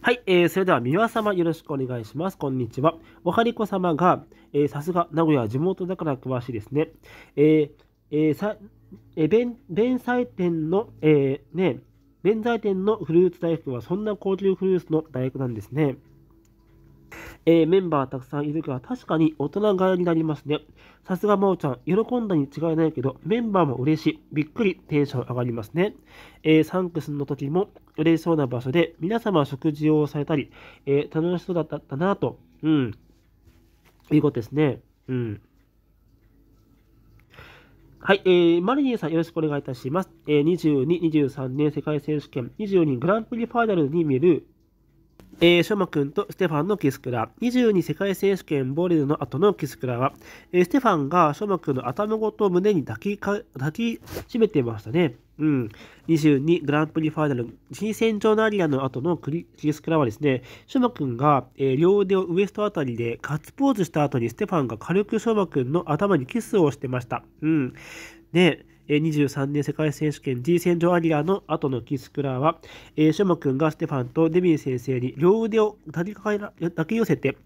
はい、えー、それでは、三輪様よろしくお願いします。こんにちは。おはりこ様が、えー、さすが名古屋地元だから詳しいですね。えー、えー、さ、えー、弁、弁天店の、えー、ね、弁財店のフルーツ大福はそんな高級フルーツの大福なんですね。えー、メンバーたくさんいるから確かに大人顔いになりますね。さすがまおちゃん、喜んだに違いないけど、メンバーも嬉しい。びっくりテンション上がりますね。えー、サンクスの時も嬉しそうな場所で、皆様食事をされたり、えー、楽しそうだったなと、うん、いうことですね。うん。はい、えー、マリニーさんよろしくお願いいたします。えー、22、23年世界選手権、22グランプリファイナルに見るえー、ショマ君とステファンのキスクラ。22世界選手権ボレルの後のキスクラは、えー、ステファンがショマ君の頭ごと胸に抱きか抱きしめてましたね。うん。22グランプリファイナル、新戦場のアリアの後のクリキスクラはですね、ショマ君が、えー、両腕をウエストあたりでガッツポーズした後にステファンが軽くショマ君の頭にキスをしてました。うん。で、23年世界選手権 G 戦場アリアの後のキスクラーは、ショモ君がステファンとデビン先生に両腕を抱き寄せて、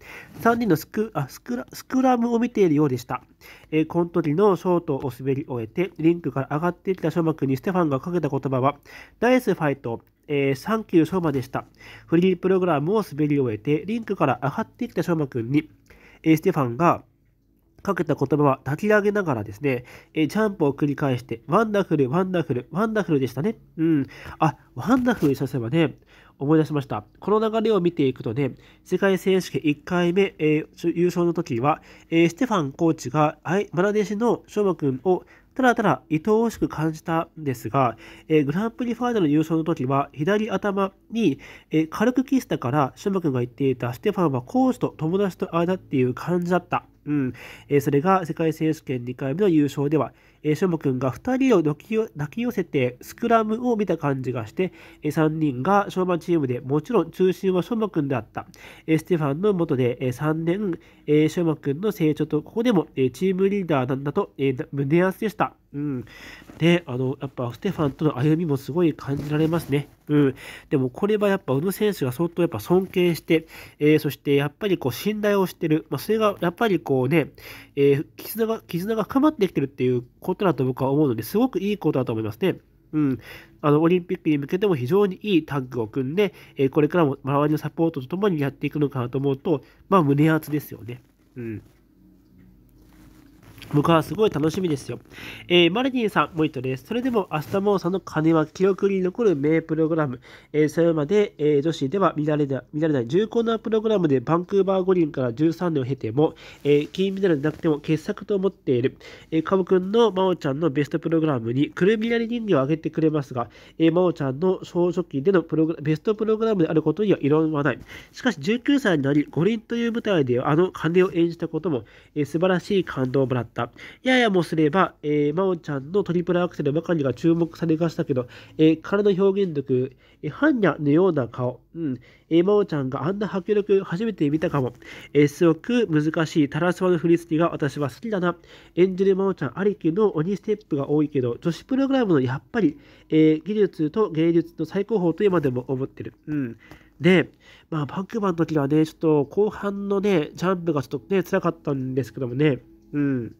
3人のスクあスクラスクラムを見ているようでした。コンこの時のショートを滑り終えて、リンクから上がってきたショマ君にステファンがかけた言葉は、ダイスファイト、えー、サンキューショーマでした。フリープログラムを滑り終えて、リンクから上がってきたショマ君に、えー、ステファンが、かけた言葉は抱き上げながらですね、えー、ジャンプを繰り返して、ワンダフル、ワンダフル、ワンダフルでしたね。うん。あ、ワンダフルにさせばね、思い出しました。この流れを見ていくとね、世界選手権1回目、えー、優勝の時は、えー、ステファンコーチが、マラ弟子の翔馬くんをただただ愛おしく感じたんですが、えー、グランプリファイナル優勝の時は、左頭に、えー、軽くキスだから、翔馬くんが言っていたステファンはコーチと友達と会えたっていう感じだった。うん。えー、それが世界選手権2回目の優勝では、えー、しょもくんが2人を抱き寄せてスクラムを見た感じがして、えー、3人が昭和チームで、もちろん中心はしょもくんであった。えー、ステファンのもとで、えー、3年、えー、しょもくんの成長と、ここでも、えー、チームリーダーなんだと、えー、胸安でした。うん。であの、やっぱステファンとの歩みもすごい感じられますね。うん。でもこれはやっぱ宇野選手が相当やっぱ尊敬して、えー、そしてやっぱりこう信頼をしてる。まあ、それがやっぱりこうね、えー、絆が、絆が深まってきてるっていうことだと僕は思うので、すごくいいことだと思いますね。うん、あのオリンピックに向けても非常にいいタッグを組んで、えー、これからも周りのサポートとともにやっていくのかなと思うと、まあ、胸熱ですよね。うん僕はすごい楽しみですよ。えー、マルティンさん、もう一度です。それでも、明日もその金は記憶に残る名プログラム。えー、それまで、えー、女子では見られない見られない重厚なプログラムでバンクーバー五輪から13年を経ても、えー、金メダルなくても傑作と思っている。えー、カブ君の真央ちゃんのベストプログラムに、くるみなり人形を挙げてくれますが、えー、真央ちゃんの少女期でのプログラベストプログラムであることには異論はない。しかし、19歳になり、五輪という舞台であの鐘を演じたことも、えー、素晴らしい感動をもらった。。ややもすれば、えー、真央ちゃんのトリプルアクセルばかりが注目されましたけど、えー、体の表現力、えー、般若のような顔、うん、えー、真央ちゃんがあんな迫力初めて見たかも。えー、すごく難しいタラスワの振り付けが私は好きだな。演じる真央ちゃんありきの鬼ステップが多いけど、女子プログラムのやっぱり、えー、技術と芸術の最高峰と今でも思ってる。うん。で、まあ、バックマンの時はね、ちょっと後半のね、ジャンプがちょっとね、辛かったんですけどもね、うん。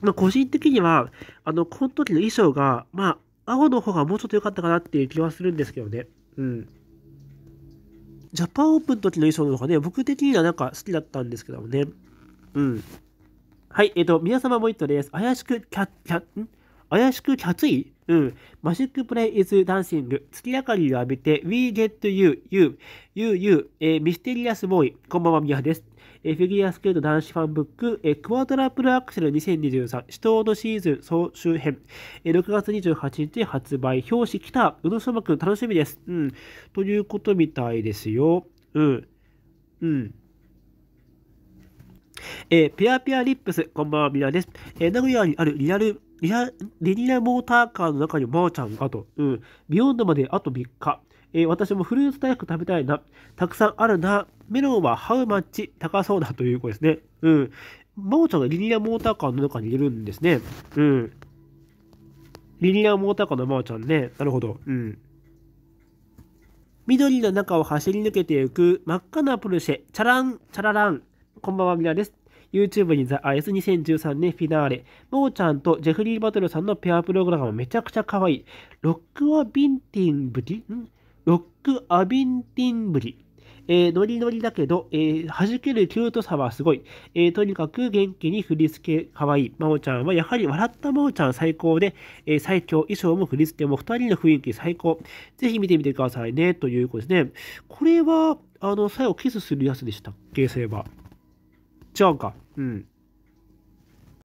まあ、個人的には、あの、この時の衣装が、まあ、青の方がもうちょっと良かったかなっていう気はするんですけどね。うん。ジャパンオープンの時の衣装の方がね、僕的にはなんか好きだったんですけどもね。うん。はい、えっ、ー、と、皆様もう一個です。怪しくキャ、キャ、ん怪しくきゃついうん。マジックプレイイズダンシング。月明かりを浴びて、We get you, you, you, you, えミステリアスボーイ。こんばんは、みやです。えフィギュアスケート男子ファンブック、えクワトラプルアクセル2023、死闘のシーズン総集編、え6月28日発売、表紙来た、宇野昌磨くん楽しみです。うん。ということみたいですよ。うん。うん。えー、ペアペアリップス、こんばんは、みなです。えー、名古屋にあるリアル、リア、ニラモーターカーの中にもーちゃんがと、うん、ビヨンドまであと3日。えー、私もフルーツ大福食べたいな。たくさんあるな。メロンはハウマッチ高そうだという子ですね。うん。まおちゃんがリニアモーターカーの中にいるんですね。うん。リニアモーターカーのまおちゃんね。なるほど。うん。緑の中を走り抜けていく真っ赤なプルシェ。チャラン、チャララン。こんばんは、みなです。YouTube に The i s 2013年フィナーレ。もーちゃんとジェフリー・バトルさんのペアプログラムめちゃくちゃ可愛い。ロックはビンティンブキんロック・アビンティンブリ。えー、ノリノリだけど、えー、弾けるキュートさはすごい。えー、とにかく元気に振り付けかわいい。まおちゃんはやはり笑ったまおちゃん最高で、え最強。衣装も振り付けも二人の雰囲気最高。ぜひ見てみてくださいね。ということですね。これは、あの、最後キスするやつでしたっけそういえば。違うか。うん。